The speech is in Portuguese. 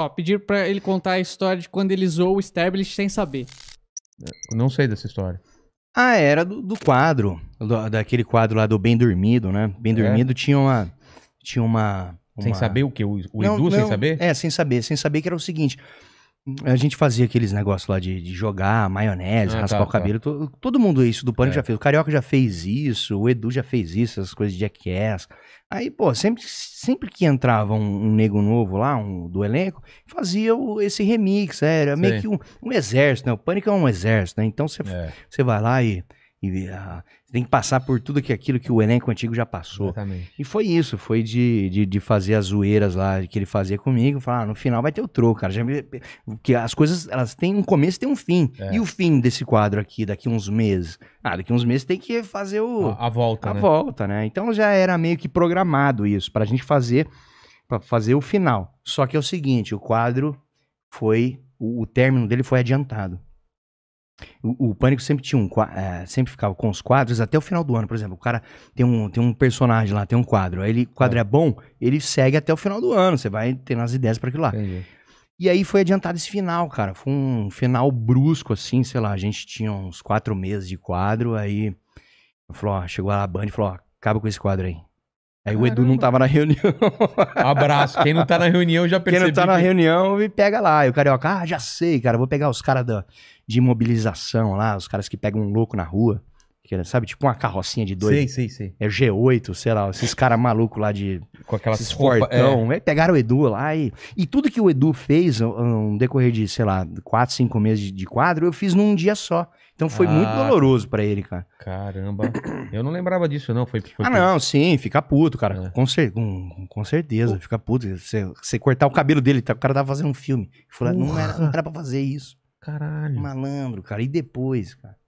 Ó, pedir pra ele contar a história de quando ele usou o Established sem saber. Eu não sei dessa história. Ah, era do, do quadro. Do, daquele quadro lá do Bem Dormido, né? Bem é. Dormido é. tinha uma. Tinha uma, uma... Sem saber o que? O, o não, Edu não, sem saber? É, sem saber. Sem saber que era o seguinte: a gente fazia aqueles negócios lá de, de jogar maionese, ah, tá, raspar tá, o cabelo. Tá. todo mundo isso do pânico é. já fez. O Carioca já fez isso, o Edu já fez isso, essas coisas de jackass. Aí, pô, sempre, sempre que entrava um, um nego novo lá, um do elenco, fazia o, esse remix. É Era Sim. meio que um, um, exército, né? O pânico é um exército, né? Então você é. vai lá e e ah, você tem que passar por tudo que, aquilo que o elenco antigo já passou. Exatamente. E foi isso, foi de, de, de, fazer as zoeiras lá que ele fazia comigo, falar, ah, no final vai ter o troco, cara. Já, porque as coisas, elas têm um começo e tem um fim. É. E o fim desse quadro aqui, daqui uns meses? Ah, daqui uns meses tem que fazer o... A, a volta, A né? volta, né? Então já era meio que programado isso, pra gente fazer, pra fazer o final. Só que é o seguinte, o quadro foi... o, o término dele foi adiantado. O, o, Pânico sempre tinha um é, sempre ficava com os quadros até o final do ano, por exemplo. O cara tem um, tem um personagem lá, tem um quadro. Aí ele, o quadro é. é bom, ele segue até o final do ano. Você vai tendo as ideias para aquilo lá. Entendi. E aí foi adiantado esse final, cara. Foi um final brusco, assim, sei lá, a gente tinha uns quatro meses de quadro, aí falou, ó, chegou lá a banda e falou, ó, acaba com esse quadro aí. Aí Caramba. o Edu não tava na reunião. Abraço. Quem não tá na reunião já percebeu. Quem não tá na que... reunião, me pega lá. E o carioca, ah, já sei, cara. Vou pegar os caras de mobilização lá, os caras que pegam um louco na rua sabe, tipo uma carrocinha de dois. Sei, sei, sei. É G8, sei lá, esses caras malucos lá de. Com aquelas esses roupa, é. fortão. É. pegaram o Edu lá e. E tudo que o Edu fez um, decorrer de, sei lá, quatro, cinco meses de, de quadro, eu fiz num dia só. Então foi ah, muito doloroso para ele, cara. Caramba. Eu não lembrava disso, não. Foi, foi ah, não, sim, fica puto, cara. É. Com, cer com, com, certeza, Pô. fica puto. Você, você cortar o cabelo dele, tá, o cara tava fazendo um filme. não era, não era pra fazer isso. Caralho. Malandro, cara. E depois, cara?